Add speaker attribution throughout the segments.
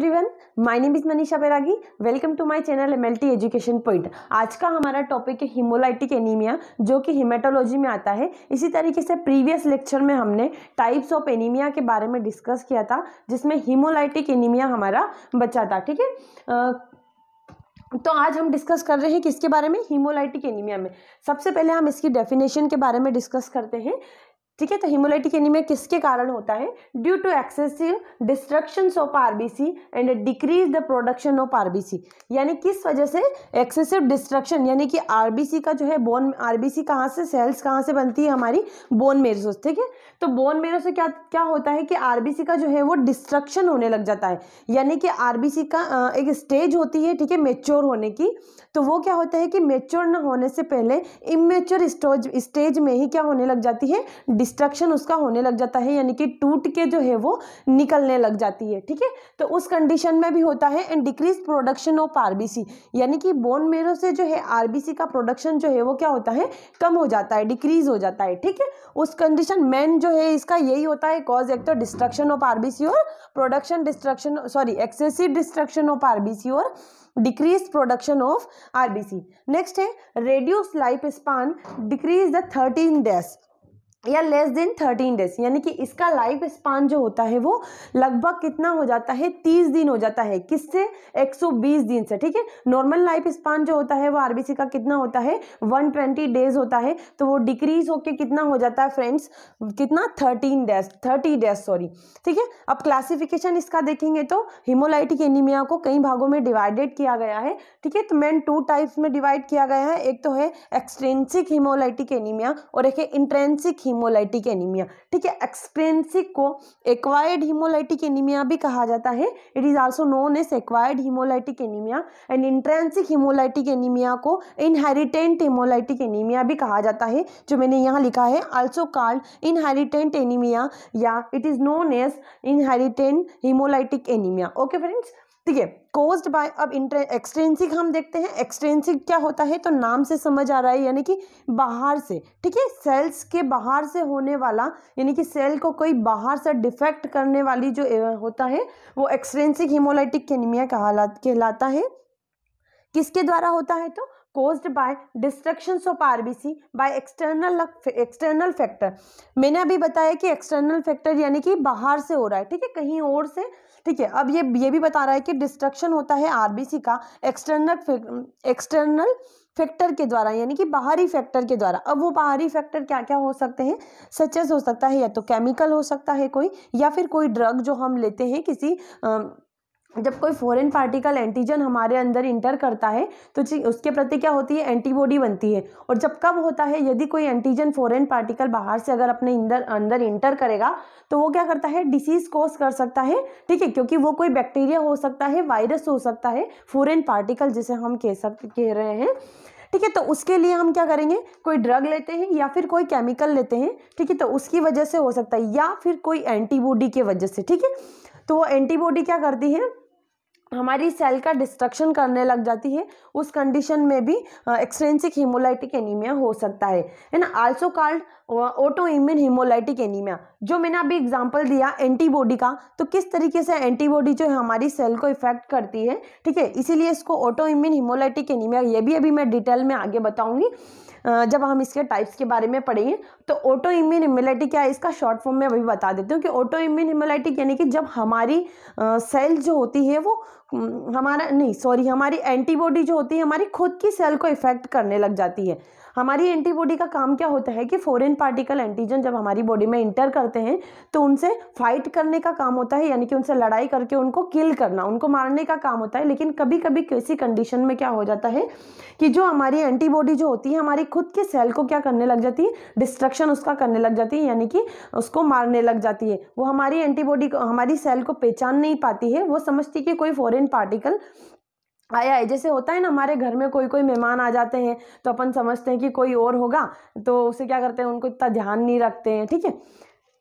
Speaker 1: everyone my name is Manisha Bairagi welcome to my channel M education point आज का हमारा topic है हिमोलाइटिक एनीमिया जो कि हिमेटोलॉजी में आता है इसी तरीके से प्रीवियस लेक्चर में हमने टाइप्स ऑफ एनीमिया के बारे में डिस्कस किया था जिसमें हिमोलाइटिक एनीमिया हमारा बचा था ठीक है तो आज हम डिस्कस कर रहे हैं किसके बारे में हीमोलाइटिक एनीमिया में सबसे पहले हम इसकी डेफिनेशन के बारे में डिस्कस करते हैं ठीक है तो हिमोलाइटिक एनीमिया किसके कारण होता है due to excessive destruction of RBC and decrease the production of RBC यानी किस वजह से एक्सेसिव डिस्ट्रक्शन यानी कि आरबीसी का जो है बोन आरबीसी कहाँ से सेल्स कहाँ से बनती है हमारी बोन मेरो ठीक है तो बोन मेरो से क्या क्या होता है कि आरबीसी का जो है वो डिस्ट्रक्शन होने लग जाता है यानी कि आरबीसी का एक स्टेज होती है ठीक है मेच्योर होने की तो वो क्या होता है कि मेच्योर न होने से पहले इमेच्योर स्टोज स्टेज में ही क्या होने लग जाती है डिस्ट्रक्शन उसका होने लग जाता है यानी कि टूट के जो है वो निकलने लग जाती है ठीक है तो उस कंडीशन में भी होता है and decrease production of RBC यानी कि बोन मेरो से जो है आरबीसी का प्रोडक्शन जो है वो क्या होता है कम हो जाता है डिक्रीज हो जाता है ठीक है उस कंडीशन मेन जो है इसका यही होता है कॉज एक तो डिस्ट्रक्शन ऑफ आरबीसी और production destruction sorry excessive destruction of RBC और decrease production of RBC next है reduce life span decrease the thirteen days या लेस देन थर्टीन डेज यानी कि इसका लाइफ स्पान जो होता है वो लगभग कितना हो जाता है तीस दिन हो जाता है किससे एक सौ बीस दिन से ठीक है नॉर्मल लाइफ स्पान जो होता है वो आरबीसी का कितना होता है वन ट्वेंटी डेज होता है तो वो डिक्रीज होके कितना हो जाता है फ्रेंड्स कितना thirteen days thirty days sorry ठीक है अब क्लासिफिकेशन इसका देखेंगे तो हिमोलाइटिक एनीमिया को कई भागों में डिवाइडेड किया गया है ठीक है तो मैन टू टाइप्स में डिवाइड किया गया है एक तो है एक्सट्रेंसिक हिमोलाइटिक एनीमिया और एक है इंट्रेंसिक हीमोलाइटिक एनीमिया ठीक है एक्सपेंसिक को एक्वायर्ड हीमोलाइटिक एनीमिया भी कहा जाता है it is also known as acquired haemolytic anaemia and intrinsic haemolytic anaemia को इनहेरिटेंट हीमोलाइटिक एनीमिया भी कहा जाता है जो मैंने यहाँ लिखा है आल्सो कार्ड इनहेरिटेंट एनीमिया या it is known as inherited haemolytic anaemia okay friends देखिए कोज्ड बाय अब इंटर एक्सटेंसिक हम देखते हैं एक्सटेंसिक क्या होता है तो नाम से समझ आ रहा है यानी कि बाहर से ठीक है सेल्स के बाहर से होने वाला यानी कि सेल को कोई बाहर से डिफेक्ट करने वाली जो होता है वो एक्सटेंसिक हिमोलाइटिक एनीमिया कहला कहलाता है किसके द्वारा होता है तो caused by destruction of RBC by external external factor मैंने अभी बताया कि एक्सटर्नल फैक्टर यानी कि बाहर से हो रहा है ठीक है कहीं और से ठीक है अब ये ये भी बता रहा है कि डिस्ट्रक्शन होता है आरबीसी का एक्सटर्नल एक्सटर्नल फैक्टर के द्वारा यानी कि बाहरी फैक्टर के द्वारा अब वो बाहरी फैक्टर क्या क्या हो सकते हैं सचेस हो सकता है या तो केमिकल हो सकता है कोई या फिर कोई ड्रग जो हम लेते हैं किसी आ, जब कोई फॉरेन पार्टिकल एंटीजन हमारे अंदर इंटर करता है तो उसके प्रति क्या होती है एंटीबॉडी बनती है और जब कब होता है यदि कोई एंटीजन फॉरेन पार्टिकल बाहर से अगर अपने इंदर अंदर इंटर करेगा तो वो क्या करता है डिसीज कोस कर सकता है ठीक है क्योंकि वो कोई बैक्टीरिया हो सकता है वायरस हो सकता है फॉरन पार्टिकल जिसे हम कह सक कह रहे हैं ठीक है तो उसके लिए हम क्या करेंगे कोई ड्रग लेते हैं या फिर कोई केमिकल लेते हैं ठीक है तो उसकी वजह से हो सकता है या फिर कोई एंटीबॉडी की वजह से ठीक है तो वो एंटीबॉडी क्या करती है हमारी सेल का डिस्ट्रक्शन करने लग जाती है उस कंडीशन में भी एक्सटेंसिक हीमोलाइटिक एनीमिया हो सकता है है ना also called autoimmune haemolytic anaemia जो मैंने अभी एग्जांपल दिया एंटीबॉडी का तो किस तरीके से एंटीबॉडी जो है हमारी सेल को इफेक्ट करती है ठीक है इसीलिए इसको ऑटो इम्यून हीमोलाइटिक एनीमिया ये भी अभी मैं डिटेल में आगे बताऊंगी जब हम इसके टाइप्स के बारे में पढ़ेंगे तो ऑटो इम्यून इम्यूलिटी क्या है इसका शॉर्ट फॉर्म में अभी बता देती हूँ कि ऑटो इम्यून इम्यूलिटी यानी कि जब हमारी सेल जो होती है वो हमारा नहीं सॉरी हमारी एंटीबॉडी जो होती है हमारी खुद की सेल को इफेक्ट करने लग जाती है हमारी एंटीबॉडी का काम क्या होता है कि फॉरेन पार्टिकल एंटीजन जब हमारी बॉडी में इंटर करते हैं तो उनसे फाइट करने का काम होता है यानी कि उनसे लड़ाई करके उनको किल करना उनको मारने का काम होता है लेकिन कभी कभी किसी कंडीशन में क्या हो जाता है कि जो हमारी एंटीबॉडी जो होती है हमारी खुद के सेल को क्या करने लग जाती है डिस्ट्रक्शन उसका करने लग जाती है यानी कि उसको मारने लग जाती है वो हमारी एंटीबॉडी हमारी सेल को पहचान नहीं पाती है वो समझती कि कोई फॉरेन पार्टिकल आया है जैसे होता है ना हमारे घर में कोई कोई मेहमान आ जाते हैं तो अपन समझते हैं कि कोई और होगा तो उसे क्या करते हैं उनको इतना ध्यान नहीं रखते हैं ठीक है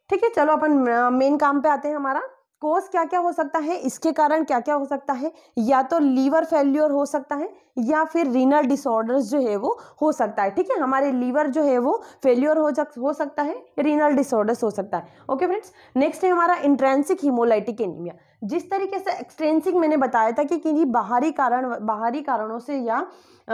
Speaker 1: ठीक है चलो अपन मेन काम पे आते हैं हमारा कोस क्या क्या हो सकता है इसके कारण क्या क्या हो सकता है या तो लीवर फेल्योर हो सकता है या फिर रीनल डिसऑर्डर्स जो है वो हो सकता है ठीक है हमारे लीवर जो है वो फेल्योर हो हो सकता है रीनल डिसऑर्डर्स हो सकता है ओके फ्रेंड्स नेक्स्ट है हमारा इंट्रेंसिक हीमोलाइटिक एनीमिया जिस तरीके से एक्सट्रेंसिक मैंने बताया था कि किन्हीं बाहरी कारण बाहरी कारणों से या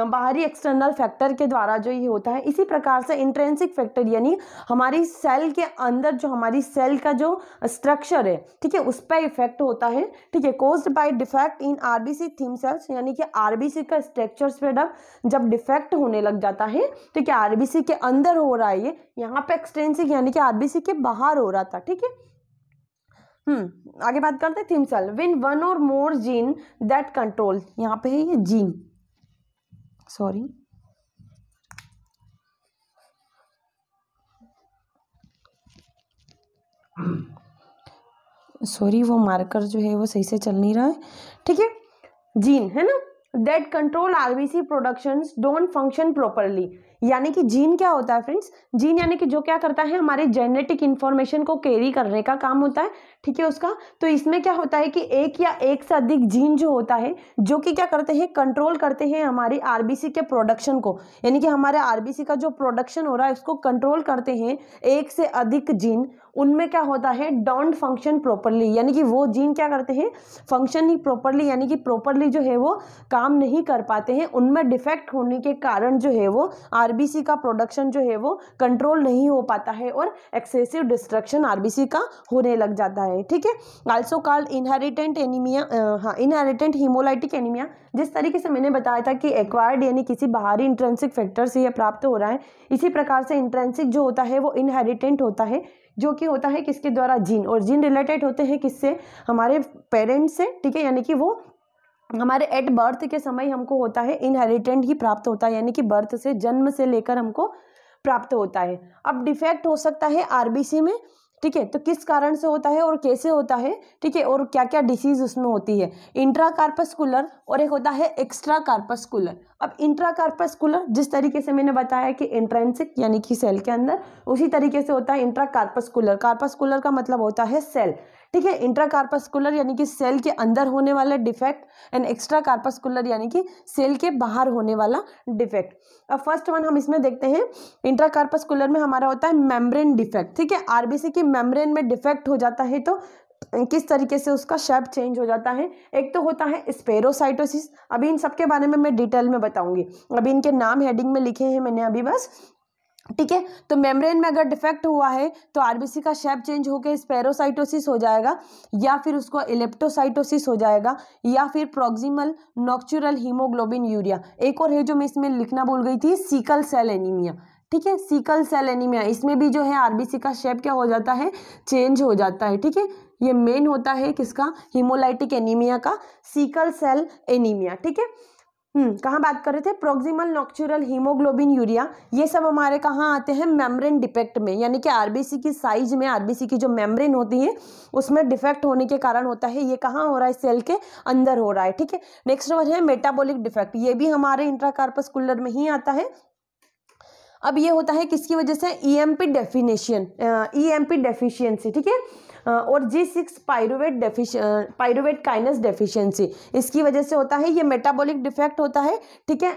Speaker 1: बाहरी एक्सटर्नल फैक्टर के द्वारा जो ये होता है इसी प्रकार से इंट्रेंसिक फैक्टर यानी हमारी सेल के अंदर जो हमारी सेल का जो स्ट्रक्चर है ठीक है उस पर इफेक्ट होता है ठीक है caused by defect in RBC theme cells यानी कि आरबीसी का स्ट्रक्चर स्पेडअप जब डिफेक्ट होने लग जाता है ठीक है आरबीसी के अंदर हो रहा है ये यहाँ पर एक्सटेंसिक यानी कि आरबीसी के बाहर हो रहा था ठीक है हम्म आगे बात करते हैं थीम सेल विन वन और मोर जीन दैट कंट्रोल यहाँ पे है ये जीन सॉरी सॉरी वो मार्कर जो है वो सही से चल नहीं रहा है ठीक है जीन है ना that control RBC productions don't function properly यानी कि जीन क्या होता है फ्रेंड्स जीन यानी कि जो क्या करता है हमारे जेनेटिक इन्फॉर्मेशन को कैरी करने का काम होता है ठीक है उसका तो इसमें क्या होता है कि एक या एक से अधिक जीन जो होता है जो कि क्या करते हैं कंट्रोल करते हैं हमारी आरबीसी के प्रोडक्शन को यानी कि हमारे आरबीसी का जो प्रोडक्शन हो रहा है उसको कंट्रोल करते हैं एक से अधिक जीन उनमें क्या होता है डोंट फंक्शन प्रॉपरली यानी कि वो जीन क्या करते हैं फंक्शन ही प्रॉपरली यानी कि प्रॉपरली जो है वो काम नहीं कर पाते हैं उनमें डिफेक्ट होने के कारण जो है वो आर आरबीसी का प्रोडक्शन जो है वो कंट्रोल नहीं हो पाता है और एक्सेसिव डिस्ट्रक्शन आरबीसी का होने लग जाता है ठीक है आल्सो कॉल्ड इनहेरिटेंट एनीमिया हाँ इनहेरिटेंट हीमोलाइटिक एनीमिया जिस तरीके से मैंने बताया था कि एक्वायर्ड यानी किसी बाहरी इंट्रेंसिक फैक्टर से यह प्राप्त हो रहा है इसी प्रकार से इंट्रेंसिक जो होता है वो इनहेरिटेंट होता है जो कि होता है किसके द्वारा जीन और जीन रिलेटेड होते हैं किससे हमारे पेरेंट्स से ठीक है यानी कि वो हमारे एट बर्थ के समय हमको होता है इनहेरिटेंट ही प्राप्त होता है यानी कि बर्थ से जन्म से लेकर हमको प्राप्त होता है अब डिफेक्ट हो सकता है आरबीसी में ठीक है तो किस कारण से होता है और कैसे होता है ठीक है और क्या क्या डिसीज उसमें होती है इंट्रा कार्पस्कुलर और एक होता है एक्स्ट्रा कार्पस्कुलर अब इंट्रा कार्पस्कुलर जिस तरीके से मैंने बताया कि इंट्रेंसिक यानी कि सेल के अंदर उसी तरीके से होता है इंट्रा कार्पस्कुलर कार्पस्कुलर का मतलब होता है सेल ठीक है इंट्रा कार्पस्कुलर यानी कि सेल के अंदर होने वाला डिफेक्ट एंड एक्स्ट्रा कार्पस्कुलर यानी कि सेल के बाहर होने वाला डिफेक्ट अब फर्स्ट वन हम इसमें देखते हैं इंट्रा कार्पस्कुलर में हमारा होता है मेम्ब्रेन डिफेक्ट ठीक है आरबीसी की मेम्ब्रेन में डिफेक्ट हो जाता है तो किस तरीके से उसका शेप चेंज हो जाता है एक तो होता है स्पेरोसाइटोसिस अभी इन सबके बारे में मैं डिटेल में बताऊंगी अभी इनके नाम हेडिंग में लिखे हैं मैंने अभी बस ठीक है तो मेम्ब्रेन में अगर डिफेक्ट हुआ है तो आरबीसी का शेप चेंज होकर स्पेरोसाइटोसिस हो जाएगा या फिर उसको इलेप्टोसाइटोसिस हो जाएगा या फिर प्रोक्सिमल नॉक्चुरल हीमोग्लोबिन यूरिया एक और है जो मैं इसमें लिखना भूल गई थी सीकल सेल एनीमिया ठीक है सीकल सेल एनीमिया इसमें भी जो है आरबीसी का शेप क्या हो जाता है चेंज हो जाता है ठीक है ये मेन होता है किसका हीमोलाइटिक एनीमिया का सीकल सेल एनीमिया ठीक है हम्म, कहाँ बात कर रहे थे प्रोक्सिमल नॉक्चुरल हीमोग्लोबिन यूरिया ये सब हमारे कहाँ आते हैं मेम्ब्रेन डिफेक्ट में यानी कि आरबीसी की साइज में आरबीसी की जो मेम्ब्रेन होती है उसमें डिफेक्ट होने के कारण होता है ये कहाँ हो रहा है सेल के अंदर हो रहा है ठीक है नेक्स्ट नंबर है मेटाबॉलिक डिफेक्ट ये भी हमारे इंट्राकार्पस कुलर में ही आता है अब ये होता है किसकी वजह से E M P definition E M P deficiency ठीक है और जी सिक्स पायरुवेट डेफिश पायरुवेट काइनस डेफिशिएंसी इसकी वजह से होता है ये मेटाबॉलिक डिफेक्ट होता है ठीक है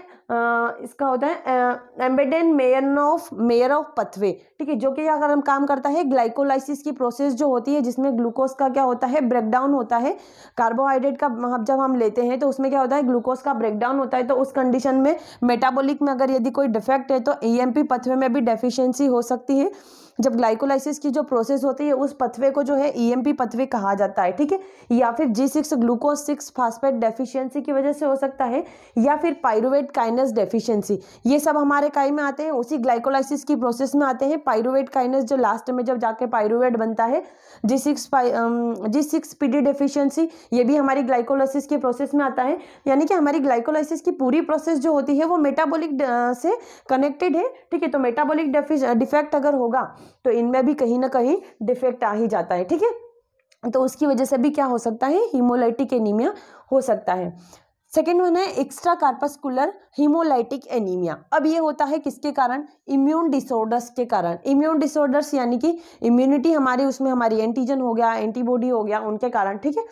Speaker 1: इसका होता है Embden Meyerhof Meyerhof pathway ठीक है जो कि अगर हम काम करता है ग्लाइकोलाइसिस की प्रोसेस जो होती है जिसमें ग्लूकोज का क्या होता है ब्रेकडाउन होता है कार्बोहाइड्रेट का जब हम लेते हैं तो उसमें क्या होता है ग्लूकोज का ब्रेकडाउन होता है तो उस कंडीशन में मेटाबोलिक में अगर यदि कोई डिफेक्ट है तो ई पथवे में भी डेफिशियंसी हो सकती है जब ग्लाइकोलाइसिस की जो प्रोसेस होती है उस पथवे को जो है ई e पथवे कहा जाता है ठीक है या फिर G six glucose six phosphate deficiency की वजह से हो सकता है या फिर पायरोवेट काइनस डेफिशियंसी ये सब हमारे काई में आते हैं उसी ग्लाइकोलाइसिस की प्रोसेस में आते हैं पायरोवेट काइनस जो लास्ट में जब जाके पायरोवेट बनता है G six G six P D ये भी हमारी ग्लाइकोलाइसिस की प्रोसेस में आता है यानी कि हमारी ग्लाइकोलाइसिस की पूरी प्रोसेस जो होती है वो मेटाबोलिक से कनेक्टेड है ठीक है तो मेटाबोलिक डिफेक्ट अगर होगा तो इनमें भी कहीं ना कहीं डिफेक्ट आ ही जाता है ठीक है तो उसकी वजह से भी क्या हो सकता है हीमोलाइटिक एनीमिया हो सकता है सेकेंड वन है एक्स्ट्रा कार्पस्कुलर हीमोलाइटिक एनीमिया अब ये होता है किसके कारण इम्यून डिसऑर्डर्स के कारण इम्यून डिसऑर्डर्स यानी कि इम्यूनिटी हमारी उसमें हमारी एंटीजन हो गया एंटीबॉडी हो गया उनके कारण ठीक है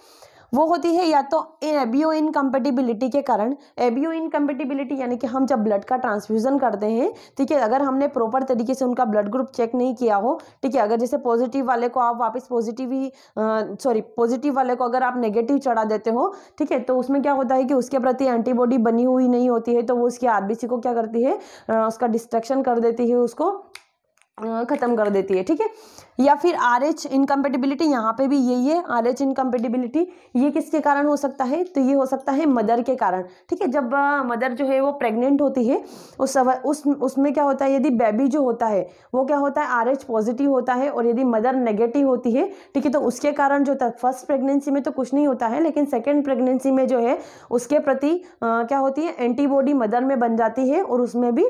Speaker 1: वो होती है या तो एबियो इनकम्पेटिबिलिटी के कारण एबियो इनकम्पेटिबिलिटी यानी कि हम जब ब्लड का ट्रांसफ्यूज़न करते हैं ठीक है अगर हमने प्रॉपर तरीके से उनका ब्लड ग्रुप चेक नहीं किया हो ठीक है अगर जैसे पॉजिटिव वाले को आप वापस पॉजिटिव ही सॉरी पॉजिटिव वाले को अगर आप नेगेटिव चढ़ा देते हो ठीक है तो उसमें क्या होता है कि उसके प्रति एंटीबॉडी बनी हुई नहीं होती है तो वो उसकी आरबीसी को क्या करती है आ, उसका डिस्ट्रक्शन कर देती है उसको ख़त्म कर देती है ठीक है या फिर आर एच इनकम्पेटिबिलिटी यहाँ पे भी यही है आर एच इनकम्पेटिबिलिटी ये किसके कारण हो सकता है तो ये हो सकता है मदर के कारण ठीक है जब मदर जो है वो प्रेग्नेंट होती है उस उस उसमें क्या होता है यदि बेबी जो होता है वो क्या होता है आर एच पॉजिटिव होता है और यदि मदर नेगेटिव होती है ठीक है तो उसके कारण जो होता है फर्स्ट प्रेगनेंसी में तो कुछ नहीं होता है लेकिन सेकेंड प्रेगनेंसी में जो है उसके प्रति क्या होती है एंटीबॉडी मदर में बन जाती है और उसमें भी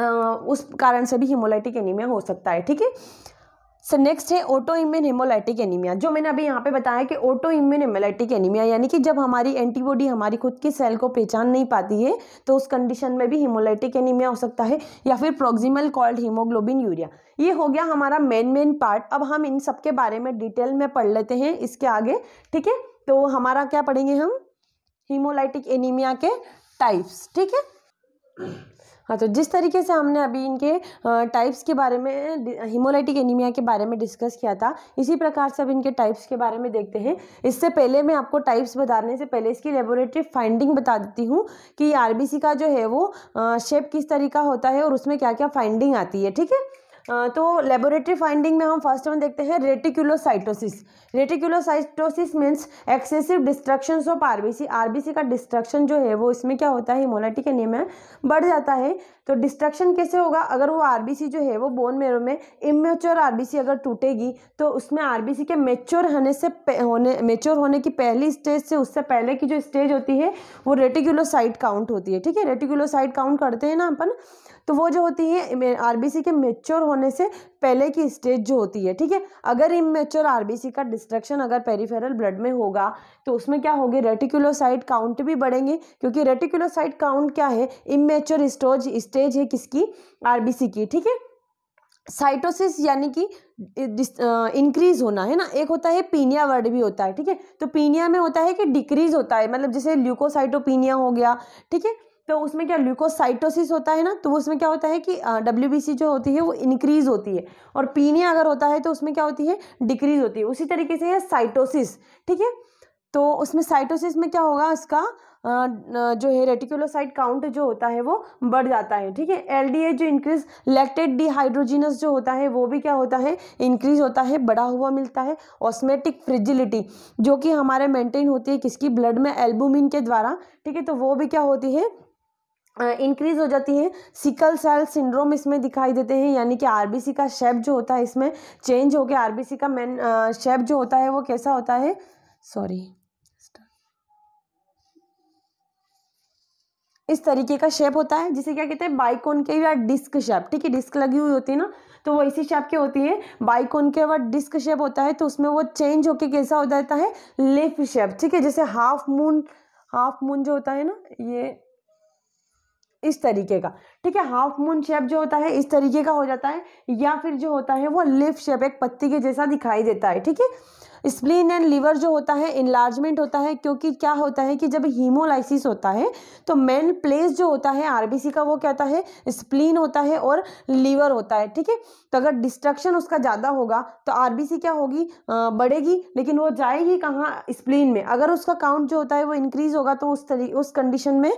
Speaker 1: उस कारण से भी हिमोलाइटिक एनीमिया हो सकता है ठीक है सर नेक्स्ट है ऑटो इम्यून हेमोलाइटिक एनीमिया जो मैंने अभी यहाँ पे बताया कि ऑटो इम्यून हेमोलाइटिक एनीमिया यानी कि जब हमारी एंटीबॉडी हमारी खुद की सेल को पहचान नहीं पाती है तो उस कंडीशन में भी हिमोलाइटिक एनीमिया हो सकता है या फिर प्रोक्सिमल कॉल्ड हीमोग्लोबिन यूरिया ये हो गया हमारा मेन मेन पार्ट अब हम इन सब के बारे में डिटेल में पढ़ लेते हैं इसके आगे ठीक है तो हमारा क्या पढ़ेंगे हम हीमोलाइटिक एनीमिया के टाइप्स ठीक है हाँ तो जिस तरीके से हमने अभी इनके टाइप्स के बारे में हिमोलाइटिक एनीमिया के बारे में डिस्कस किया था इसी प्रकार से अब इनके टाइप्स के बारे में देखते हैं इससे पहले मैं आपको टाइप्स बताने से पहले इसकी लेबोरेटरी फाइंडिंग बता देती हूँ कि आर का जो है वो शेप किस तरीका होता है और उसमें क्या क्या फाइंडिंग आती है ठीक है तो लेबोरेटरी फाइंडिंग में हम फर्स्ट वन देखते हैं reticulocytosis reticulocytosis means excessive destruction of RBC RBC का डिस्ट्रक्शन जो है वो इसमें क्या होता है के नियम है बढ़ जाता है तो डिस्ट्रक्शन कैसे होगा अगर वो आरबीसी जो है वो बोन मेरो में इमेच्योर आरबीसी अगर टूटेगी तो उसमें आरबीसी के मेच्योर होने से होने मेच्योर होने की पहली स्टेज से उससे पहले की जो स्टेज होती है वो रेटिकुलोसाइट काउंट होती है ठीक है रेटिकुलोसाइट काउंट करते हैं ना अपन तो वो जो होती है आरबीसी के मेच्योर होने से पहले की स्टेज जो होती है ठीक है अगर इमेच्योर आरबीसी का डिस्ट्रक्शन अगर पेरीफेरल ब्लड में होगा तो उसमें क्या होगी रेटिकुलोसाइट काउंट भी बढ़ेंगे क्योंकि रेटिकुलोसाइट काउंट क्या है इमेच्योर स्टोज स्टेज है किसकी आरबीसी की ठीक है साइटोसिस यानी कि इंक्रीज होना है ना एक होता है पीनिया वर्ड भी होता है ठीक है तो पीनिया में होता है कि डिक्रीज होता है मतलब जैसे ल्यूकोसाइटोपीनिया हो गया ठीक है तो उसमें क्या ल्यूकोसाइटोसिस होता है ना तो उसमें क्या होता है कि डब्ल्यू जो होती है वो इंक्रीज होती है और पीनिया अगर होता है तो उसमें क्या होती है डिक्रीज होती है उसी तरीके से है साइटोसिस ठीक है तो उसमें साइटोसिस में क्या होगा इसका जो है रेटिकुलोसाइट काउंट जो होता है वो बढ़ जाता है ठीक है एल जो इंक्रीज लैक्टेड डिहाइड्रोजिनस जो होता है वो भी क्या होता है इंक्रीज होता है बढ़ा हुआ मिलता है ऑस्मेटिक फ्रिजिलिटी जो कि हमारे मेंटेन होती है किसकी ब्लड में एल्बुमिन के द्वारा ठीक है तो वो भी क्या होती है इंक्रीज़ हो जाती है सिकल सेल सिंड्रोम इसमें दिखाई देते हैं यानी कि आरबीसी का शेप जो होता है इसमें चेंज हो गया आरबीसी का मेन शेप जो होता है वो कैसा होता है सॉरी इस तरीके का शेप होता है जिसे क्या कहते हैं बाइकोन के या डिस्क शेप ठीक है डिस्क लगी हुई होती है ना तो वो इसी शेप की होती है बाइकोन के अगर डिस्क शेप होता है तो उसमें वो चेंज होके कैसा हो जाता है लेफ शेप ठीक है जैसे हाफ मून हाफ मून जो होता है ना ये इस तरीके का ठीक है हाफ मून शेप जो होता है इस तरीके का हो जाता है या फिर जो होता है वो लिफ शेप एक पत्ती के जैसा दिखाई देता है ठीक है स्प्लीन एंड लीवर जो होता है इन्लार्जमेंट होता है क्योंकि क्या होता है कि जब हीमोलाइसिस होता है तो मेन प्लेस जो होता है आरबीसी का वो क्या होता है स्प्लीन होता है और लीवर होता है ठीक है तो अगर डिस्ट्रक्शन उसका ज़्यादा होगा तो आर क्या होगी बढ़ेगी लेकिन वो जाएगी कहाँ स्प्लीन में अगर उसका काउंट जो होता है वो इंक्रीज होगा तो उस तरी उस कंडीशन में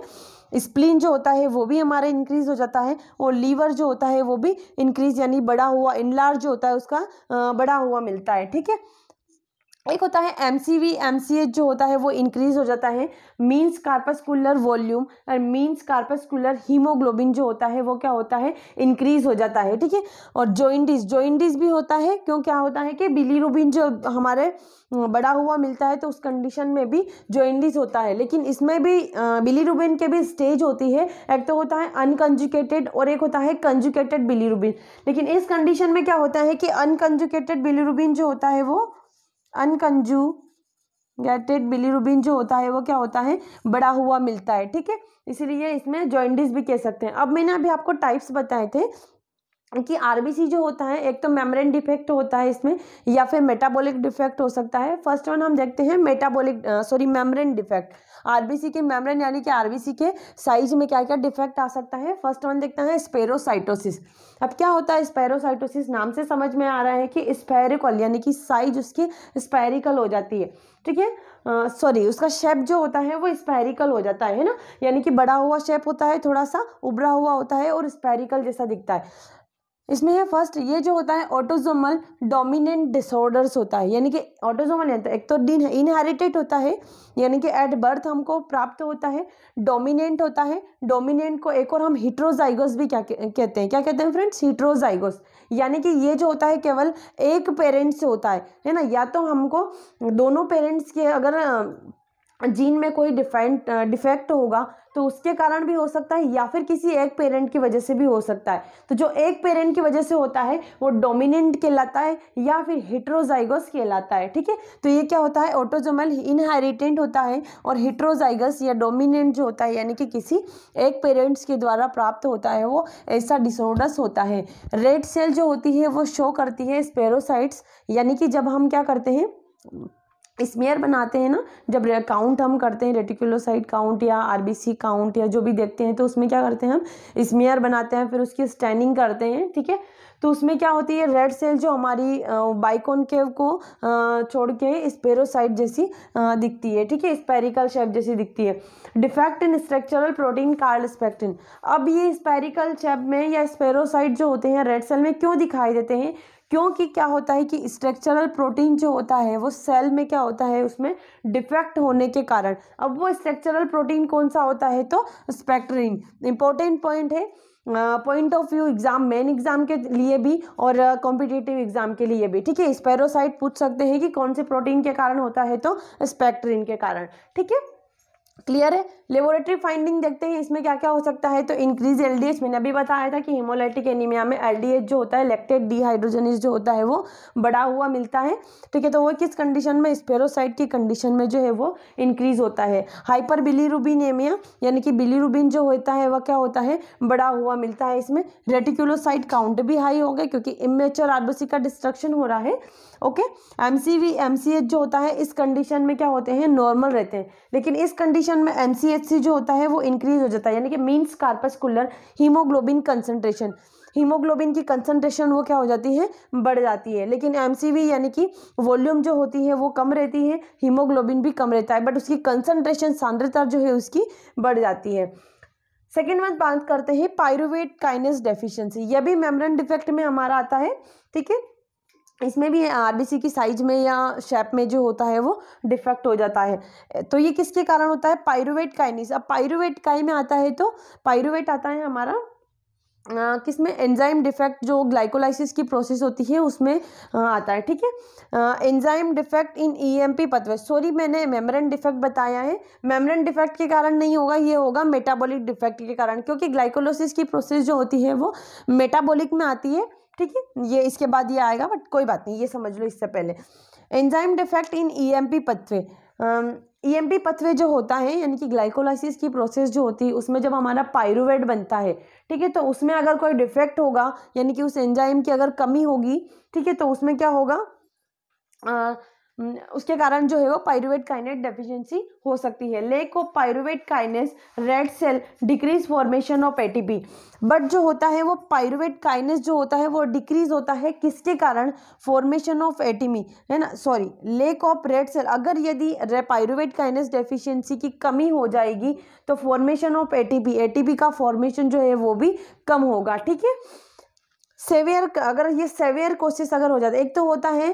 Speaker 1: स्प्लीन जो होता है वो भी हमारा इंक्रीज हो जाता है और लीवर जो होता है वो भी इंक्रीज यानी बड़ा हुआ इनलार्ज जो होता है उसका बड़ा हुआ मिलता है ठीक है एक होता है M C V M C H जो होता है वो इंक्रीज हो जाता है मीन्स कार्पस्कुलर वॉल्यूम और मीन्स कार्पस्कुलर हीमोग्लोबिन जो होता है वो क्या होता है इंक्रीज हो जाता है ठीक है और जॉइंडिस जॉइंडिस भी होता है क्यों क्या होता है कि बिलीरुबिन जो हमारे बड़ा हुआ मिलता है तो उस कंडीशन में भी जॉइंडिस होता है लेकिन इसमें भी बिलीरुबिन के भी स्टेज होती है एक तो होता है अनकंजुकेटेड और एक होता है कंजुकेटेड बिलीरुबिन लेकिन इस कंडीशन में क्या होता है कि अनकंजुकेटेड बिलीरुबिन जो होता है वो अनकंजू बिली बिलीरुबिन जो होता है वो क्या होता है बड़ा हुआ मिलता है ठीक है इसीलिए इसमें जॉइंडिस भी कह सकते हैं अब मैंने अभी आपको टाइप्स बताए थे कि आरबीसी जो होता है एक तो मेम्ब्रेन डिफेक्ट होता है इसमें या फिर मेटाबॉलिक डिफेक्ट हो सकता है फर्स्ट वन हम देखते हैं metabolic sorry membrane defect RBC के मेम्ब्रेन यानी कि आरबीसी के साइज में क्या क्या डिफेक्ट आ सकता है फर्स्ट वन देखते हैं स्पेरोसाइटोसिस अब क्या होता है स्पेरोसाइटोसिस नाम से समझ में आ रहा है कि स्पेरिकल यानी कि साइज उसकी स्पेरिकल हो जाती है ठीक है सॉरी उसका शेप जो होता है वो स्पेरिकल हो जाता है ना यानी कि बड़ा हुआ शेप होता है थोड़ा सा उभरा हुआ होता है और स्पेरिकल जैसा दिखता है इसमें है फर्स्ट ये जो होता है ऑटोजोमल डोमिनेंट डिसऑर्डर्स होता है यानी कि ऑटोजोमल तो एक तो इनहेरिटेड होता है यानी कि एट बर्थ हमको प्राप्त होता है डोमिनेंट होता है डोमिनेंट को एक और हम हिट्रोजाइगोस भी क्या कहते हैं क्या कहते हैं फ्रेंड्स हिट्रोजाइगोस यानी कि ये जो होता है केवल एक पेरेंट्स से होता है है ना या तो हमको दोनों पेरेंट्स के अगर जीन में कोई डिफेंट डिफेक्ट होगा तो उसके कारण भी हो सकता है या फिर किसी एक पेरेंट की वजह से भी हो सकता है तो जो एक पेरेंट की वजह से होता है वो डोमिनेंट कहलाता है या फिर हिट्रोजाइगस कहलाता है ठीक है तो ये क्या होता है ऑटोजोमल इनहेरिटेंट होता है और हिट्रोजाइगस या डोमिनेंट जो होता है यानी कि किसी एक पेरेंट्स के द्वारा प्राप्त होता है वो ऐसा डिसऑर्डर्स होता है रेड सेल जो होती है वो शो करती है स्पेरोसाइट्स यानी कि जब हम क्या करते हैं स्मेयर बनाते हैं ना जब काउंट हम करते हैं रेटिकुलोसाइड काउंट या आरबीसी काउंट या जो भी देखते हैं तो उसमें क्या करते हैं हम स्मेयर बनाते हैं फिर उसकी स्टैनिंग करते हैं ठीक है तो उसमें क्या होती है रेड सेल जो हमारी बाइकोन केव को छोड़ के स्पेरोसाइट जैसी दिखती है ठीक है स्पेरिकल शेप जैसी दिखती है डिफेक्ट इन स्ट्रक्चरल प्रोटीन कार्ल स्पेक्टिन अब ये स्पेरिकल शेप में या स्पेरोसाइट जो होते हैं रेड सेल में क्यों दिखाई देते हैं क्योंकि क्या होता है कि स्ट्रक्चरल प्रोटीन जो होता है वो सेल में क्या होता है उसमें डिफेक्ट होने के कारण अब वो स्ट्रक्चरल प्रोटीन कौन सा होता है तो स्पेक्ट्रिन इंपॉर्टेंट पॉइंट है point of view exam main exam के लिए भी और कॉम्पिटेटिव uh, एग्जाम के लिए भी ठीक है स्पेरोसाइट पूछ सकते हैं कि कौन से प्रोटीन के कारण होता है तो स्पेक्ट्रिन के कारण ठीक है क्लियर है लेबोरेटरी फाइंडिंग देखते हैं इसमें क्या क्या हो सकता है तो इंक्रीज एलडीएच मैंने अभी बताया था कि हिमोलाइटिक एनीमिया में एलडीएच जो होता है लेक्टेड डिहाइड्रोजनिस जो होता है वो बढ़ा हुआ मिलता है ठीक है तो वो किस कंडीशन में स्पेरोसाइड की कंडीशन में जो है वो इंक्रीज होता है हाइपर बिलीरुबिनेमिया यानी कि बिलीरुबिन जो होता है वह क्या होता है बड़ा हुआ मिलता है इसमें रेटिकुलोसाइट काउंट भी हाई हो गया क्योंकि इमेचर आरबीसी का डिस्ट्रक्शन हो रहा है ओके एमसीवी एच जो होता है इस कंडीशन में क्या होते हैं नॉर्मल रहते हैं लेकिन इस कंडीशन में एमसीएच सी जो होता है वो इंक्रीज हो जाता है यानी कि means corpuscular haemoglobin concentration haemoglobin की कंसनट्रेशन वो क्या हो जाती है बढ़ जाती है लेकिन एम यानी कि वॉल्यूम जो होती है वो कम रहती है हीमोग्लोबिन भी कम रहता है बट उसकी कंसनट्रेशन सांद्रता जो है उसकी बढ़ जाती है सेकेंड वन बात करते हैं पायरुवेट काइनेस डेफिशिएंसी यह भी मेम्ब्रेन डिफेक्ट में हमारा आता है ठीक है इसमें भी आरबीसी की साइज में या शेप में जो होता है वो डिफेक्ट हो जाता है तो ये किसके कारण होता है पायरुवेट काइनिस अब पायरुवेट काई में आता है तो पायरुवेट आता है हमारा किसमें एंजाइम डिफेक्ट जो ग्लाइकोलाइसिस की प्रोसेस होती है उसमें आता है ठीक है enzyme defect in EMP e pathway sorry मैंने मेमरन डिफेक्ट बताया है मेमरन डिफेक्ट के कारण नहीं होगा ये होगा मेटाबॉलिक डिफेक्ट के कारण क्योंकि ग्लाइकोलोसिस की प्रोसेस जो होती है वो मेटाबॉलिक में आती है ठीक है ये इसके बाद ये आएगा बट कोई बात नहीं ये समझ लो इससे पहले enzyme defect in EMP pathway EMP pathway जो होता है यानी कि ग्लाइकोलाइसिस की प्रोसेस जो होती है उसमें जब हमारा पायरुवेट बनता है ठीक है तो उसमें अगर कोई डिफेक्ट होगा यानी कि उस एंजाइम की अगर कमी होगी ठीक है तो उसमें क्या होगा उसके कारण जो है वो पायरुवेट काइनेट डेफिशिएंसी हो सकती है lack of pyruvate kinase red cell decrease formation of ATP but जो होता है वो पायरुवेट काइनेस जो होता है वो डिक्रीज होता है किसके कारण फॉर्मेशन ऑफ एटीमी है ना sorry lack of red cell अगर यदि पायरुवेट काइनेस डेफिशिएंसी की कमी हो जाएगी तो फॉर्मेशन ऑफ एटीपी एटीपी का फॉर्मेशन जो है वो भी कम होगा ठीक है सेवियर अगर ये सेवियर कोशिश अगर हो जाता है एक तो होता है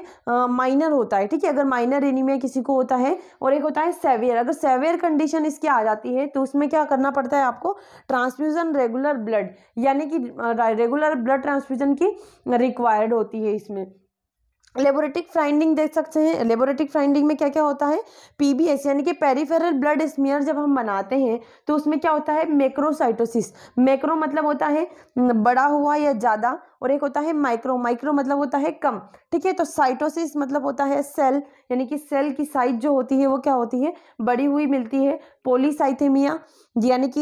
Speaker 1: माइनर होता है ठीक है अगर माइनर एनीमिया किसी को होता है और एक होता है सेवियर अगर सेवियर कंडीशन इसकी आ जाती है तो उसमें क्या करना पड़ता है आपको ट्रांसफ्यूज़न रेगुलर ब्लड यानी कि रेगुलर ब्लड ट्रांसफ्यूज़न की रिक्वायर्ड होती है इसमें लेबोरेटिक फाइंडिंग देख सकते हैं लेबोरेटिक फाइंडिंग में क्या क्या होता है पीबीएस यानी कि पेरीफेरल ब्लड स्मियर जब हम बनाते हैं तो उसमें क्या होता है मैक्रोसाइटोसिस मैक्रो मतलब होता है बड़ा हुआ या ज़्यादा और एक होता है माइक्रो माइक्रो मतलब होता है कम ठीक है तो साइटोसिस मतलब होता है सेल यानी कि सेल की साइज जो होती है वो क्या होती है बड़ी हुई मिलती है पोलीसाइथेमिया यानी कि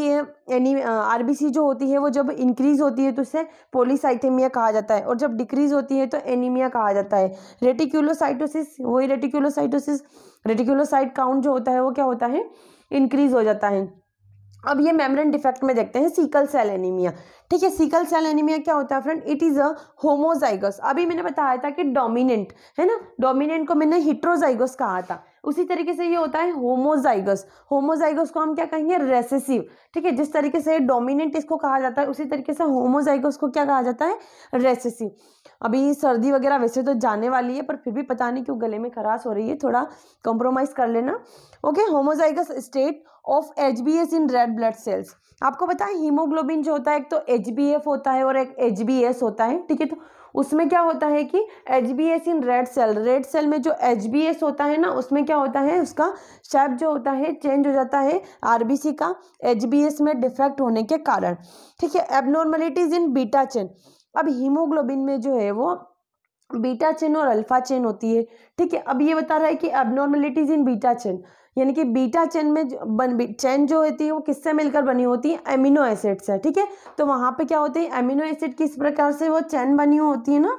Speaker 1: यानी आरबीसी जो होती है वो जब इंक्रीज होती है तो उसे पोलीसाइथेमिया कहा जाता है और जब डिक्रीज होती है तो एनीमिया कहा जाता है रेटिक्यूलोसाइटोसिस वही रेटिक्यूलोसाइटोसिस रेटिक्यूलोसाइट काउंट जो होता है वो क्या होता है इंक्रीज हो जाता है अब ये मेम्ब्रेन डिफेक्ट में देखते हैं सीकल सेल एनीमिया ठीक है सीकल सेल एनीमिया क्या होता है friend it is a homozygous अभी मैंने बताया था कि डोमिनेंट है ना डोमिनेंट को मैंने हिट्रोजाइगस कहा था उसी तरीके से ये होता है होमोजाइगस होमोजाइगस को हम क्या कहेंगे रेसेसिव ठीक है जिस तरीके से डोमिनेंट इसको कहा जाता है उसी तरीके से होमोजाइगस को क्या कहा जाता है रेसेसिव अभी सर्दी वगैरह वैसे तो जाने वाली है पर फिर भी पता नहीं क्यों गले में खराश हो रही है थोड़ा कॉम्प्रोमाइज़ कर लेना okay homozygous state of H B S in red blood cells आपको पता है हीमोग्लोबिन जो होता है एक तो एच बी एफ होता है और एक एच बी एस होता है ठीक है तो उसमें क्या होता है कि H B S in red cell red cell में जो एच बी एस होता है ना उसमें क्या होता है उसका शेप जो होता है चेंज हो जाता है आर बी सी का एच बी एस में डिफेक्ट होने के कारण ठीक है एबनॉर्मलिटीज इन बीटा चेन अब हीमोग्लोबिन में जो है वो बीटा चेन और अल्फा चेन होती है ठीक है अब ये बता रहा है कि एबनॉर्मेलिटीज इन बीटा चेन यानी कि बीटा चेन में बन चेन जो होती है वो किससे मिलकर बनी होती है एमिनो एसिड से ठीक है तो वहाँ पे क्या होते हैं एमिनो एसिड किस प्रकार से वो चेन बनी हुई होती है ना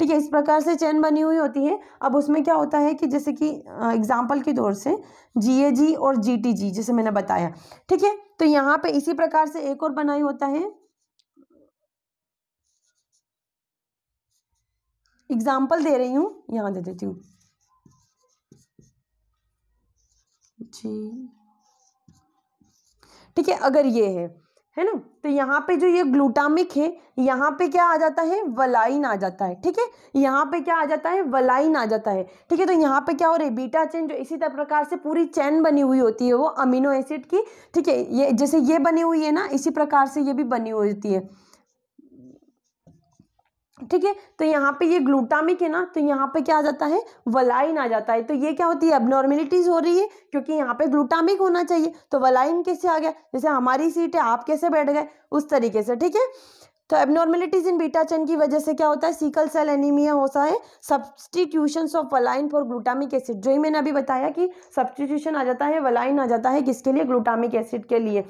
Speaker 1: ठीक है इस प्रकार से चेन बनी हुई होती है अब उसमें क्या होता है कि जैसे कि एग्जाम्पल के तौर से जी जी और जी टी जी जैसे मैंने बताया ठीक है तो यहाँ पे इसी प्रकार से एक और बनाई होता है एग्जाम्पल दे रही हूँ यहाँ दे देती हूँ जी ठीक है अगर ये है है ना तो यहाँ पे जो ये ग्लूटामिक है यहाँ पे क्या आ जाता है वलाइन आ जाता है ठीक है यहाँ पे क्या आ जाता है वलाइन आ जाता है ठीक है तो यहाँ पे क्या हो रहा है बीटा चेन जो इसी तरह प्रकार से पूरी चैन बनी हुई होती है वो अमीनो एसिड की ठीक है ये जैसे ये बनी हुई है ना इसी प्रकार से ये भी बनी हुई होती है ठीक है तो यहाँ पे ये ग्लूटामिक है ना तो यहाँ पे क्या आ जाता है वलाइन आ जाता है तो ये क्या होती है एबनॉर्मेलिटीज हो रही है क्योंकि यहाँ पे ग्लूटामिक होना चाहिए तो वलाइन कैसे आ गया जैसे हमारी सीट है आप कैसे बैठ गए उस तरीके से ठीक है तो एबनॉर्मेलिटीज इन बीटा चेन की वजह से क्या होता है सीकल सेल एनीमिया होता है substitution of valine for glutamic acid जो ही मैंने अभी बताया कि सब्सटीट्यूशन आ जाता है वलाइन आ जाता है किसके लिए ग्लूटामिक एसिड के लिए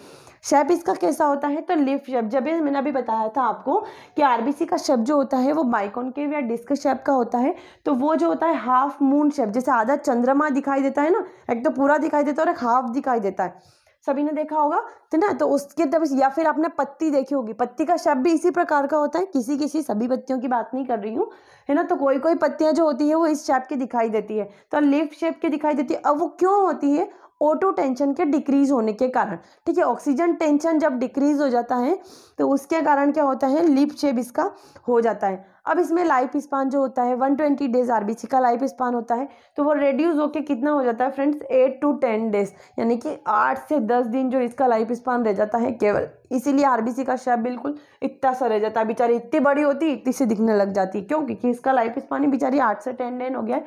Speaker 1: शेप इसका कैसा होता है तो लिफ शेप जब ये मैंने अभी बताया था आपको कि आरबीसी का शेप जो होता है वो बाइकॉन के या डिस्क शेप का होता है तो वो जो होता है हाफ मून शेप जैसे आधा चंद्रमा दिखाई देता है ना एक तो पूरा दिखाई देता है और एक हाफ दिखाई देता है सभी ने देखा होगा तो ना तो उसके तब या फिर आपने पत्ती देखी होगी पत्ती का शब्द भी इसी प्रकार का होता है किसी किसी सभी पत्तियों की बात नहीं कर रही हूँ है ना तो कोई कोई पत्तियां जो होती है वो इस शेप की दिखाई देती है तो लीफ शेप की दिखाई देती है अब वो क्यों होती है ऑटो टेंशन के डिक्रीज होने के कारण ठीक है ऑक्सीजन टेंशन जब डिक्रीज हो जाता है तो उसके कारण क्या होता है लिप शेप इसका हो जाता है अब इसमें लाइफ स्पान जो होता है वन ट्वेंटी डेज आरबीसी का लाइफ स्पान होता है तो वो रिड्यूस होकर कितना हो जाता है friends eight to ten days यानी कि आठ से दस दिन जो इसका लाइफ स्पान रह जाता है केवल इसीलिए आरबीसी का शेप बिल्कुल इतना सा रह जाता है बेचारी इतनी बड़ी होती इतनी सी दिखने लग जाती क्यों क्योंकि इसका लाइफ स्पान ही बेचारी आठ से टेन डेन हो गया है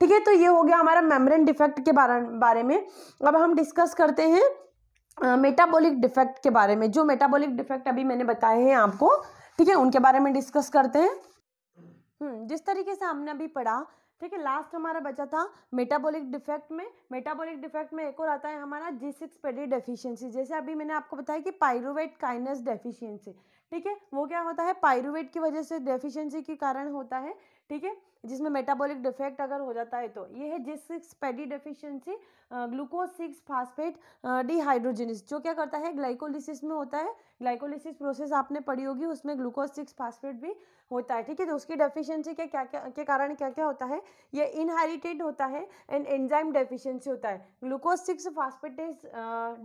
Speaker 1: ठीक है तो ये हो गया हमारा मेम्ब्रेन डिफेक्ट के बारे बारे में अब हम डिस्कस करते हैं मेटाबॉलिक डिफेक्ट के बारे में जो मेटाबॉलिक डिफेक्ट अभी मैंने बताए हैं आपको ठीक है उनके बारे में डिस्कस करते हैं हम्म, जिस तरीके से हमने अभी पढ़ा ठीक है लास्ट हमारा बचा था मेटाबॉलिक डिफेक्ट में मेटाबॉलिक डिफेक्ट में एक और आता है हमारा जी सिक्स पेडी डेफिशिएंसी जैसे अभी मैंने आपको बताया कि पायरुवेट काइनस डेफिशिएंसी ठीक है वो क्या होता है पायरुवेट की वजह से डेफिशिएंसी के कारण होता है ठीक है जिसमें मेटाबॉलिक डिफेक्ट अगर हो जाता है तो ये है जिस six P D deficiency glucose six phosphate dehydrogenase जो क्या करता है ग्लाइकोलिसिस में होता है ग्लाइकोलिसिस प्रोसेस आपने पढ़ी होगी उसमें ग्लूकोज सिक्स फास्फेट भी होता है ठीक है तो उसकी डेफिशिएंसी के क्या क्या के कारण क्या क्या होता है ये इनहेरिटेड होता है एंड एंजाइम डेफिशिएंसी होता है ग्लूकोज सिक्स इज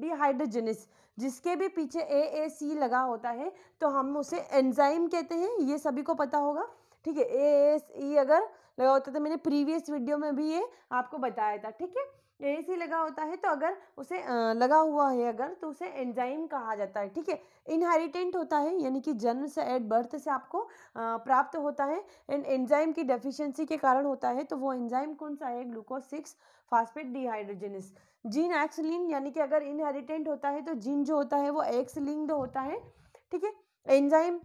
Speaker 1: डिहाइड्रोजिनिस जिसके भी पीछे ए ए सी लगा होता है तो हम उसे एंजाइम कहते हैं ये सभी को पता होगा ठीक है ए एस ई अगर लगा होता तो मैंने प्रीवियस वीडियो में भी ये आपको बताया था ठीक है ए ई लगा होता है तो अगर उसे लगा हुआ है अगर तो उसे एंजाइम कहा जाता है ठीक है इनहेरिटेंट होता है यानी कि जन्म से एट बर्थ से आपको प्राप्त होता है एंड एंजाइम की डेफिशिएंसी के कारण होता है तो वो एंजाइम कौन सा है glucose six phosphate dehydrogenase gene X linked यानी कि अगर इनहेरिटेंट होता है तो जीन जो होता है वो एक्स लिंक्ड होता है ठीक है enzyme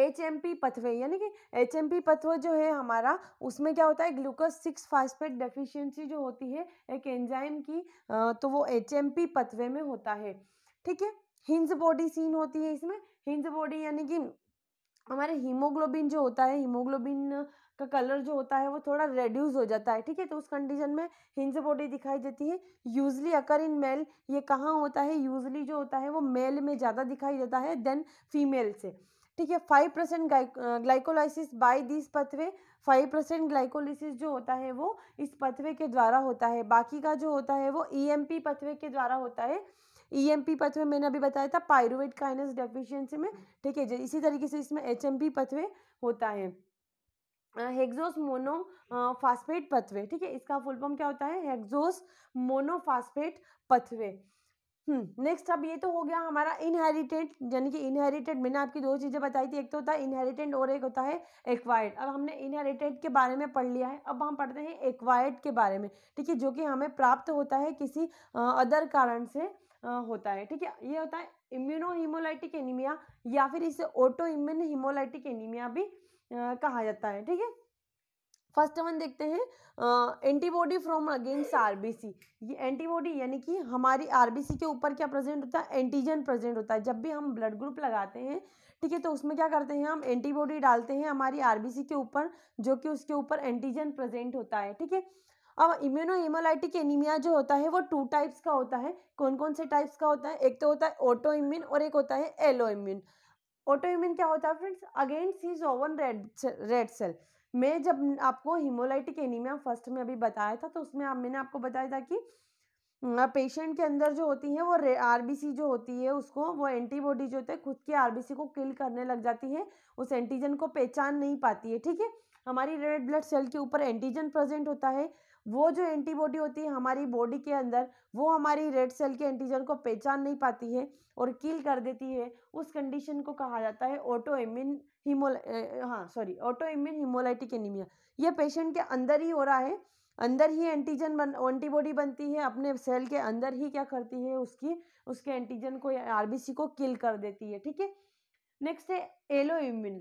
Speaker 1: H M P pathway यानी कि एच एम पी पथवे जो है हमारा उसमें क्या होता है ग्लूकोज सिक्स फास्फेट डेफिशिएंसी जो होती है एक एंजाइम की तो वो एच एम पी पथवे में होता है ठीक है हिंज बॉडी सीन होती है इसमें हिंज बॉडी यानी कि हमारे हीमोग्लोबिन जो होता है हीमोग्लोबिन का कलर जो होता है वो थोड़ा रेड्यूस हो जाता है ठीक है तो उस कंडीशन में हिंज बॉडी दिखाई देती है यूजली अकर इन मेल ये कहाँ होता है यूजली जो होता है वो मेल में ज़्यादा दिखाई देता है देन फीमेल से ठीक है five percent glycolysis by this pathway five percent glycolysis जो होता है वो इस पथवे के द्वारा होता है बाकी का जो होता है वो ई e पथवे के द्वारा होता है ई e पथवे मैंने अभी बताया था पायरुवेट काइनस डेफिशिएंसी में ठीक है इसी तरीके से इसमें एच पथवे होता है हेक्सोस मोनो फास्फेट पथवे ठीक है इसका फुल फॉर्म क्या होता है हेक्सोस मोनोफास्फेट पथवे नेक्स्ट अब ये तो हो गया हमारा इनहेरिटेड यानी कि इनहेरिटेड मैंने आपकी दो चीज़ें बताई थी एक तो होता है इनहेरिटेड और एक होता है एक्वायर्ड अब हमने इनहेरिटेड के बारे में पढ़ लिया है अब हम पढ़ते हैं एक्वायर्ड के बारे में ठीक है जो कि हमें प्राप्त होता है किसी अदर कारण से होता है ठीक है ये होता है इम्यूनो हीमोलाइटिक एनीमिया या फिर इसे ऑटो इम्यून हिमोलाइटिक एनीमिया भी कहा जाता है ठीक है फर्स्ट वन देखते हैं एंटीबॉडी फ्रॉम अगेंस्ट आरबीसी ये एंटीबॉडी यानी कि हमारी आरबीसी के ऊपर क्या प्रेजेंट होता है एंटीजन प्रेजेंट होता है जब भी हम ब्लड ग्रुप लगाते हैं ठीक है तो उसमें क्या करते हैं हम एंटीबॉडी डालते हैं हमारी आरबीसी के ऊपर जो कि उसके ऊपर एंटीजन प्रेजेंट होता है ठीक है अब इम्यूनो हिमोलाइटिक एनीमिया जो होता है वो टू टाइप्स का होता है कौन कौन से टाइप्स का होता है एक तो होता है ऑटो इम्यून और एक होता है एलो इम्यून ऑटो इम्यून क्या होता है फ्रेंड्स अगेंस्ट सीज ओवन रेड रेड सेल मैं जब आपको हीमोलाइटिक एनीमिया फर्स्ट में अभी बताया था तो उसमें आप मैंने आपको बताया था कि पेशेंट के अंदर जो होती है वो आर जो होती है उसको वो एंटीबॉडी जो होती है खुद की आर को किल करने लग जाती है उस एंटीजन को पहचान नहीं पाती है ठीक है हमारी रेड ब्लड सेल के ऊपर एंटीजन प्रेजेंट होता है वो जो एंटीबॉडी होती है हमारी बॉडी के अंदर वो हमारी रेड सेल के एंटीजन को पहचान नहीं पाती है और किल कर देती है उस कंडीशन को कहा जाता है ऑटो इम्यून हीमोल हाँ sorry autoimmune haemolytic anaemia ये पेशेंट के अंदर ही हो रहा है अंदर ही एंटीजन बन एंटीबॉडी बनती है अपने सेल के अंदर ही क्या करती है उसकी उसके एंटीजन को आरबीसी को किल कर देती है ठीक है नेक्स्ट है alloimmune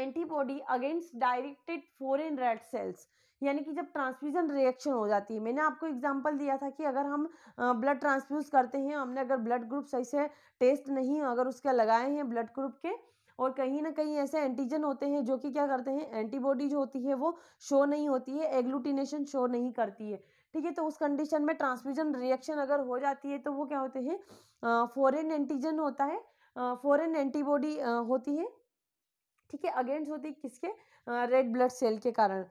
Speaker 1: antibody against directed foreign red cells यानी कि जब ट्रांसफ्यूजन रिएक्शन हो जाती है मैंने आपको एग्जांपल दिया था कि अगर हम ब्लड ट्रांसफ्यूज करते हैं हमने अगर ब्लड ग्रुप सही से टेस्ट नहीं अगर उसके लगाए हैं ब्लड ग्रुप के और कहीं ना कहीं ऐसे एंटीजन होते हैं जो कि क्या करते हैं एंटीबॉडी जो होती है वो शो नहीं होती है एग्लूटिनेशन शो नहीं करती है ठीक है तो उस कंडीशन में ट्रांसफ्यूजन रिएक्शन अगर हो जाती है तो वो क्या होते हैं फॉरेन एंटीजन होता है फॉरेन एंटीबॉडी होती है ठीक है अगेंस्ट होती है किसके रेड ब्लड सेल के कारण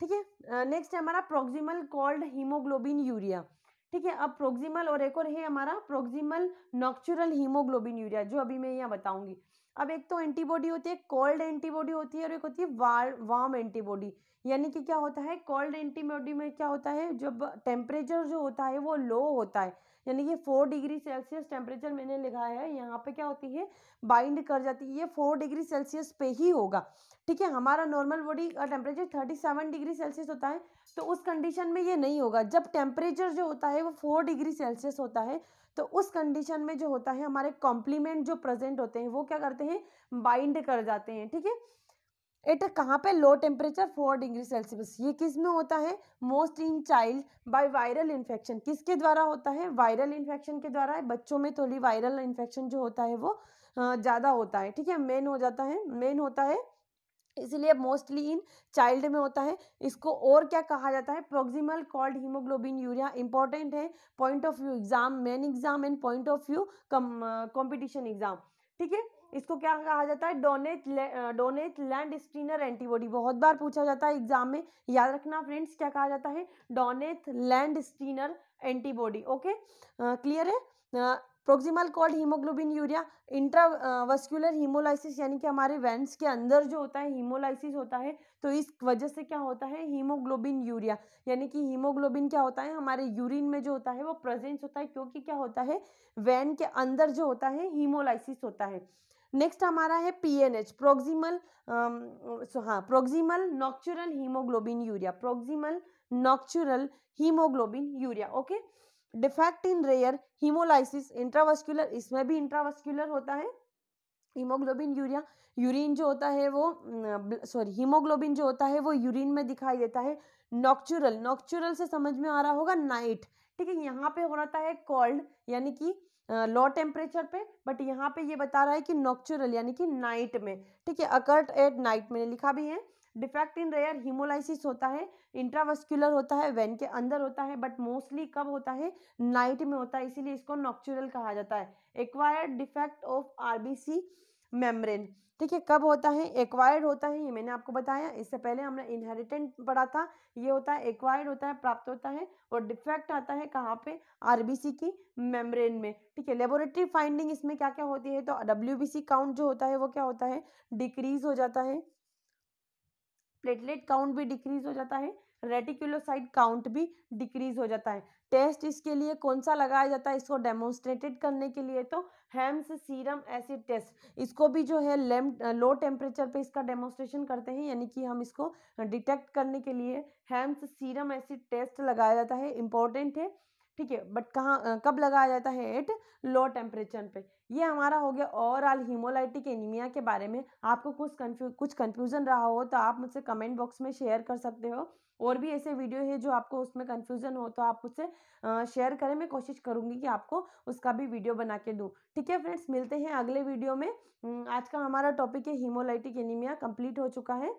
Speaker 1: ठीक है नेक्स्ट है हमारा प्रोक्सिमल कॉल्ड हीमोग्लोबिन यूरिया ठीक है अब प्रोक्सिमल और एक और है हमारा प्रोक्सिमल नॉक्चुरल हीमोग्लोबिन यूरिया जो अभी मैं यहाँ बताऊंगी अब एक तो एंटीबॉडी होती है कोल्ड एंटीबॉडी होती है और एक होती है वार वार्म एंटीबॉडी यानी कि क्या होता है कोल्ड एंटीबॉडी में क्या होता है जब टेम्परेचर जो होता है वो लो होता है यानी ये फोर डिग्री सेल्सियस टेम्परेचर मैंने लिखा है यहाँ पे क्या होती है बाइंड कर जाती है ये फोर डिग्री सेल्सियस पे ही होगा ठीक है हमारा नॉर्मल बॉडी का temperature thirty seven degree Celsius होता है तो उस कंडीशन में ये नहीं होगा जब टेम्परेचर जो होता है वो फोर डिग्री सेल्सियस होता है तो उस कंडीशन में जो होता है हमारे कॉम्प्लीमेंट जो प्रेजेंट होते हैं वो क्या करते हैं बाइंड कर जाते हैं ठीक है एट कहाँ पे low temperature four degree Celsius ये किस में होता है most in child by viral infection किसके द्वारा होता है वायरल इन्फेक्शन के द्वारा बच्चों में थोड़ी वायरल इन्फेक्शन जो होता है वो ज़्यादा होता है ठीक है मेन हो जाता है मेन होता है इसलिए मोस्टली इन चाइल्ड में होता है इसको और क्या कहा जाता है proximal called haemoglobinuria important है point of view exam main exam and point of view come competition exam ठीक है इसको क्या कहा जाता है Donath Donath Landsteiner antibody बहुत बार पूछा जाता है एग्जाम में याद रखना फ्रेंड्स क्या कहा जाता है Donath Landsteiner antibody okay clear है proximal called haemoglobinuria intravascular haemolysis यानी कि हमारे वेंस के अंदर जो होता है हीमोलाइसिस होता है तो इस वजह से क्या होता है हीमोग्लोबिन यूरिया यानी कि हीमोग्लोबिन क्या होता है हमारे यूरिन में जो होता है वो प्रेजेंस होता है क्योंकि क्या होता है वैन के अंदर जो होता है हीमोलाइसिस होता है नेक्स्ट हमारा है पीएनएच प्रोक्सिमल सो हाँ proximal nocturnal haemoglobinuria proximal nocturnal haemoglobinuria okay defect in rare haemolysis intravascular इसमें भी इंट्रावस्क्यूलर होता है हीमोग्लोबिन यूरिया यूरिन जो होता है वो सॉरी हीमोग्लोबिन जो होता है वो यूरिन में दिखाई देता है नॉक्चुरल नॉक्चुरल से समझ में आ रहा होगा नाइट ठीक है यहाँ पे हो रहा है कॉल्ड यानी कि लो टेम्परेचर पे बट यहाँ पे ये बता रहा है कि नॉक्चुरल यानी कि नाइट में ठीक है अकर्ट एट नाइट में लिखा भी है डिफेक्ट इन रेयर हीमोलाइसिस होता है इंट्रावस्क्यूलर होता है वेन के अंदर होता है बट मोस्टली कब होता है नाइट में होता है इसीलिए इसको नॉक्चुरल कहा जाता है acquired defect of RBC membrane ठीक है कब होता है एक्वायर्ड होता है ये मैंने आपको बताया इससे पहले हमने इनहेरिटेंट पढ़ा था ये होता है एक्वायर्ड होता है प्राप्त होता है और डिफेक्ट आता है कहाँ पे आरबीसी की मेम्ब्रेन में ठीक है लेबोरेटरी फाइंडिंग इसमें क्या क्या होती है तो डब्ल्यू काउंट जो होता है वो क्या होता है डिक्रीज हो जाता है प्लेटलेट काउंट भी डिक्रीज हो जाता है रेटिकुलोसाइट काउंट भी डिक्रीज हो जाता है टेस्ट इसके लिए कौन सा लगाया जाता है इसको डेमोन्स्ट्रेटेड करने के लिए तो हेम्स सीरम एसिड टेस्ट इसको भी जो है लेम लो टेम्परेचर पे इसका डेमोन्स्ट्रेशन करते हैं यानी कि हम इसको डिटेक्ट करने के लिए हेम्स सीरम एसिड टेस्ट लगाया जाता है इंपॉर्टेंट है ठीक है बट कहाँ कब लगाया जाता है एट लो टेम्परेचर पे ये हमारा हो गया ओवरऑल हीमोलाइटिक एनीमिया के बारे में आपको कुछ कन्फ्यू कुछ कन्फ्यूज़न रहा हो तो आप मुझसे कमेंट बॉक्स में शेयर कर सकते हो और भी ऐसे वीडियो है जो आपको उसमें कन्फ्यूज़न हो तो आप मुझसे शेयर करें मैं कोशिश करूँगी कि आपको उसका भी वीडियो बना के दूँ ठीक है फ्रेंड्स मिलते हैं अगले वीडियो में आज का हमारा टॉपिक है हीमोलाइटिक एनीमिया कंप्लीट हो चुका है